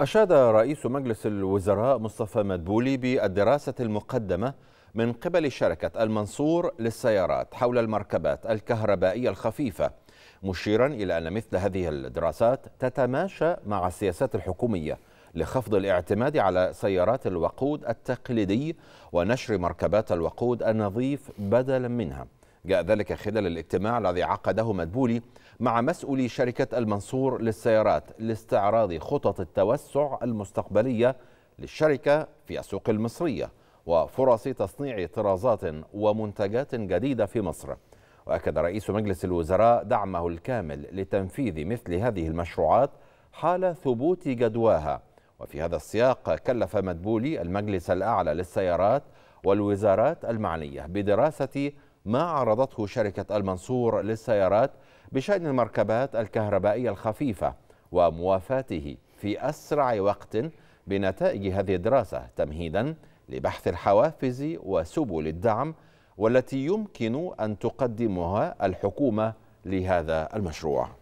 أشاد رئيس مجلس الوزراء مصطفى مدبولي بالدراسة المقدمة من قبل شركة المنصور للسيارات حول المركبات الكهربائية الخفيفة مشيرا إلى أن مثل هذه الدراسات تتماشى مع السياسات الحكومية لخفض الاعتماد على سيارات الوقود التقليدي ونشر مركبات الوقود النظيف بدلا منها جاء ذلك خلال الاجتماع الذي عقده مدبولي مع مسؤولي شركة المنصور للسيارات لاستعراض خطط التوسع المستقبلية للشركة في السوق المصرية وفرص تصنيع طرازات ومنتجات جديدة في مصر وأكد رئيس مجلس الوزراء دعمه الكامل لتنفيذ مثل هذه المشروعات حال ثبوت جدواها وفي هذا السياق كلف مدبولي المجلس الأعلى للسيارات والوزارات المعنية بدراسة ما عرضته شركة المنصور للسيارات بشأن المركبات الكهربائية الخفيفة وموافاته في أسرع وقت بنتائج هذه الدراسة تمهيدا لبحث الحوافز وسبل الدعم والتي يمكن أن تقدمها الحكومة لهذا المشروع